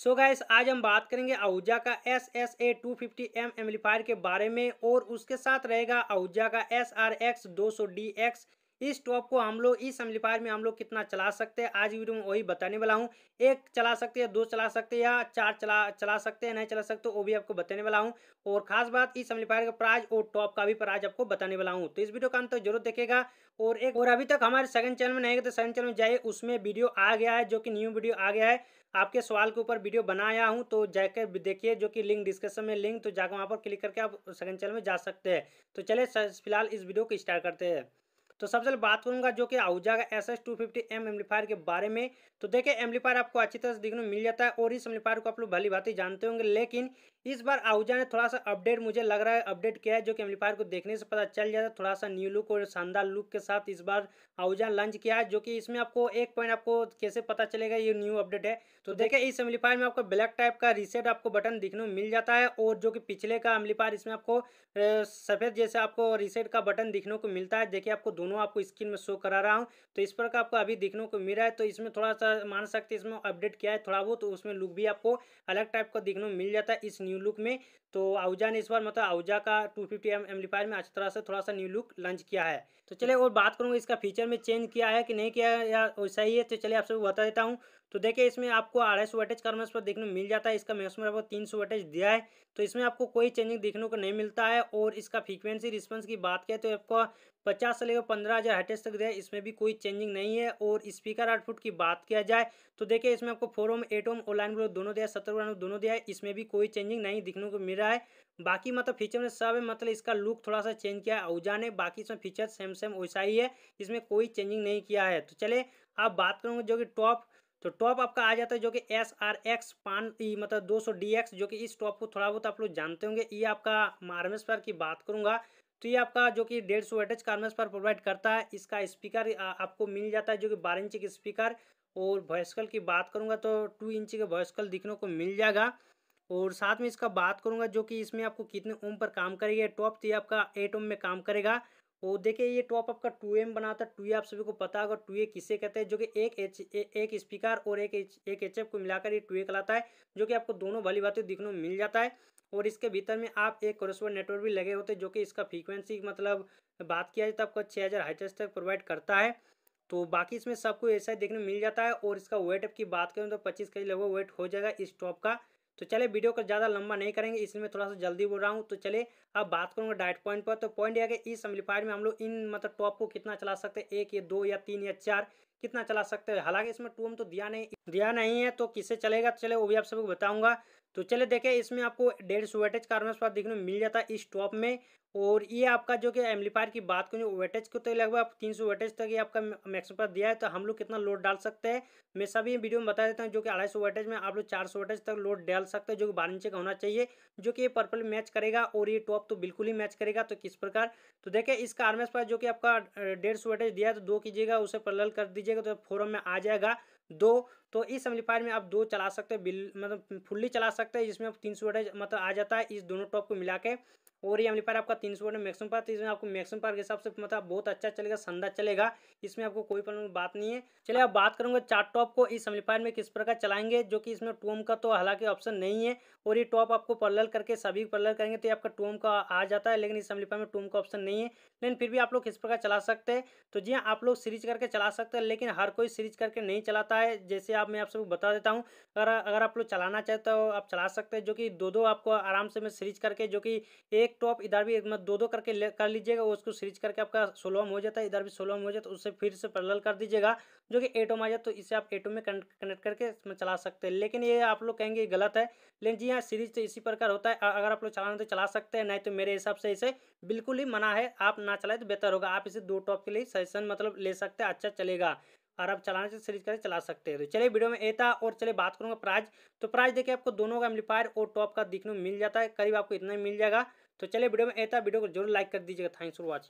सो so आज हम बात करेंगे आहूजा का S S A two fifty M amplifier के बारे में और उसके साथ रहेगा आहूजा का एस आर एक्स दो सौ डी एक्स इस टॉप को हम लोग इस एम्पलीफायर में हम लोग कितना चला सकते हैं आज वीडियो में वही बताने वाला हूँ एक चला सकते हैं दो चला सकते हैं या चार चला चला सकते हैं नहीं चला सकते वो भी आपको बताने वाला हूँ और खास बात इस एम्पलीफायर का प्राइज और टॉप का भी प्राइज आपको बताने वाला हूँ तो इस वीडियो का अंत तो जरूर देखेगा और एक और अभी तक हमारे सेकंड चैनल में नहीं गए तो सेकंड चैनल में जाइए उसमें वीडियो आ गया है जो कि न्यू वीडियो आ गया है आपके सवाल के ऊपर वीडियो बनाया हूं तो जाकर देखिए जो कि लिंक डिस्क्रिप्शन में लिंक तो जाकर वहां पर क्लिक करके आप सेकंड चैनल में जा सकते हैं तो चलिए फिलहाल इस वीडियो को स्टार्ट करते हैं तो सबसे पहले बात करूंगा जो कि आहूजा का S S two fifty M amplifier के बारे में तो देखिए एम्पलीफायर आपको अच्छी तरह से देखने मिल जाता है और इस एम्पलीफायर को आप लोग भली भांति जानते होंगे लेकिन इस बार आहूजा ने थोड़ा सा अपडेट मुझे लग रहा है अपडेट किया है जो कि एम्पलीफायर को देखने से पता चल जाता है थोड़ा सा न्यू लुक और शानदार लुक के साथ इस बार आहूजा लॉन्च किया है जो कि इसमें आपको एक पॉइंट आपको कैसे पता चलेगा ये न्यू अपडेट है तो, तो देखिए इस एम्पलीफायर में आपको ब्लैक टाइप का रिसेट आपको बटन देखने को मिल जाता है और जो कि पिछले का एम्पलीफायर इसमें आपको सफ़ेद जैसे आपको रिसेट का बटन देखने को मिलता है देखिए आपको दोनों दोनों आपको स्क्रीन में शो करा रहा हूँ तो इस प्रकार आपको अभी देखने को मिल रहा है तो इसमें थोड़ा सा मान सकते हैं इसमें अपडेट किया है थोड़ा बहुत तो उसमें लुक भी आपको अलग टाइप का देखने को मिल जाता है इस न्यू लुक में तो आउजा ने इस बार मतलब आउजा का टू फिफ्टी एम्पलीफायर में अच्छी तरह से थोड़ा सा न्यू लुक लॉन्च किया है तो चलिए और बात करूँगा इसका फीचर में चेंज किया है कि नहीं किया या वैसा ही है तो चलिए आप सबको बता देता हूँ तो देखिए इसमें आपको आढ़ाई सौ वाटेज कर्मस मतलब पर देखने को मिल जाता है इसका मैक्सिमम आपको तीन सौ वाटेज दिया है तो इसमें आपको कोई चेंजिंग देखने को नहीं मिलता है और इसका फ्रीक्वेंसी रिस्पॉन्स की बात करें तो आपको पचास से लेकर पंद्रह हज़ार हाइटेस्ट तक दिया इसमें भी कोई चेंजिंग नहीं है और स्पीकर आउटपुट की बात किया जाए तो देखिए इसमें आपको four ohm eight ohm online ब्लो दोनों दिया सत्तर ग्राम दोनों दिया है इसमें भी कोई चेंजिंग नहीं दिखने को मिल रहा है बाकी मतलब फीचर में सब है मतलब इसका लुक थोड़ा सा चेंज किया है ओजा ने बाकी इसमें फीचर सेम सेम वैसा ही है इसमें कोई चेंजिंग नहीं किया है तो चले आप बात करूँगे जो कि टॉप तो टॉप आपका आ जाता है जो कि एस आर एक्स पान ई मतलब दो सौ डी एक्स जो कि इस टॉप को थोड़ा बहुत आप लोग जानते होंगे ये आपका मार्मेस पर की बात करूंगा तो ये आपका जो कि डेढ़ सौ वेटेज कार्नस पर प्रोवाइड करता है इसका स्पीकर आपको मिल जाता है जो कि बारह इंच की स्पीकर और कॉल की बात करूँगा तो टू इंच का कॉल दिखने को मिल जाएगा और साथ में इसका बात करूँगा जो कि इसमें आपको कितने ओम पर काम करेगा टॉप तो ये आपका एट ओम में काम करेगा और देखिए ये टॉप आपका टू एम बनाता है टू ए आप सभी को पता होगा टू ए किसे कहते हैं जो कि एक एच एक स्पीकर और एक एच एक एच एफ को मिलाकर ये टू ए कहलाता है जो कि आपको दोनों भली बातें दिखने में मिल जाता है और इसके भीतर में आप एक क्रोसवर नेटवर्क भी लगे होते हैं जो कि इसका फ्रीक्वेंसी मतलब बात किया जाए तो आपको छः हज़ार तक प्रोवाइड करता है तो बाकी इसमें सबको ऐसा ही देखने मिल जाता है और इसका वेट की बात करें तो पच्चीस के जी लगभग वेट हो जाएगा इस टॉप का तो चले वीडियो को ज़्यादा लंबा नहीं करेंगे इसलिए मैं थोड़ा सा जल्दी बोल रहा हूँ तो चले अब बात करूँगा डाइट पॉइंट पर तो पॉइंट यह कि इस एम्पलीफायर में हम लोग इन मतलब टॉप को कितना चला सकते हैं एक या दो या तीन या चार कितना चला सकते हैं हालांकि इसमें टू तो दिया नहीं दिया नहीं है तो किससे चलेगा तो चले वो भी आप सबको बताऊँगा तो चले देखें इसमें आपको डेढ़ सौ वेटेज कार्बन पर देखने मिल जाता है इस टॉप में और ये आपका जो कि एम्पलीफायर की बात करें वेटेज को तो लगभग तीन सौ वेटेज तक ये आपका मैक्सिमम पर दिया है तो हम लोग कितना लोड डाल सकते हैं मैं सभी वीडियो में बता देता हूँ जो कि अढ़ाई सौ वेटेज में आप लोग चार सौ वेटेज तक लोड डाल सकते हैं जो कि बारह इंच का होना चाहिए जो कि ये पर्पल मैच करेगा और ये टॉप तो बिल्कुल ही मैच करेगा तो किस प्रकार तो देखिए इसका आर्मेस पर जो कि आपका डेढ़ सौ वेटेज दिया है तो दो कीजिएगा उसे पलल कर दीजिएगा तो फोरम में आ जाएगा दो तो इस एम्पलीफायर में आप दो चला सकते हैं बिल मतलब फुल्ली चला सकते हैं जिसमें आप तीन सौ मतलब आ जाता है इस दोनों टॉप को मिला के और ये एम्पलीफायर आपका तीन सौ वोट मैक्सिमम पार तो इसमें आपको मैक्सिमम पार के हिसाब से मतलब बहुत अच्छा चलेगा संदा चलेगा इसमें आपको कोई प्रॉब्लम बात नहीं है चलिए अब बात करूंगा चार टॉप को इस एम्पलीफायर में किस प्रकार चलाएंगे जो कि इसमें टोम का तो हालांकि ऑप्शन नहीं है और ये टॉप आपको पर्लर करके सभी पर्लल करेंगे तो ये आपका टोम का आ जाता है लेकिन इस एम्पलीफायर में टोम का ऑप्शन नहीं है लेकिन फिर भी आप लोग किस प्रकार चला सकते हैं तो जी हाँ, आप लोग सीरीज करके चला सकते हैं लेकिन हर कोई सीरीज करके नहीं चलाता है जैसे आप मैं आप सबको बता देता हूँ अगर अगर आप लोग चलाना चाहते हो तो आप चला सकते हैं जो कि दो दो आपको आराम से मैं सीरीज करके जो कि एक एक टॉप इधर भी एक मत दो दो करके कर लीजिएगा उसको सीरीज करके आपका सोलोम हो जाता है इधर भी सोलोम हो जाता है उससे फिर से पैरल कर दीजिएगा जो कि एटोम आ जाए तो इसे आप एटोम में कनेक्ट कनेक्ट करके इसमें चला सकते हैं लेकिन ये आप लोग कहेंगे गलत है लेकिन जी हाँ सीरीज तो इसी प्रकार होता है अगर आप लोग चलाना तो चला सकते हैं नहीं तो मेरे हिसाब से इसे बिल्कुल ही मना है आप ना चलाए तो बेहतर होगा आप इसे दो टॉप के लिए सजेशन मतलब ले सकते हैं अच्छा चलेगा और आप चलाने से सीरीज करके चला सकते हैं तो चलिए वीडियो में एता और चलिए बात करूँगा प्राइज तो प्राइज देखिए आपको दोनों का एम्पलीफायर और टॉप का दिखने मिल जाता है करीब आपको इतना ही मिल जाएगा तो चलिए वीडियो में ऐसा वीडियो को जरूर लाइक कर दीजिएगा थैंक्स फॉर वॉचिंग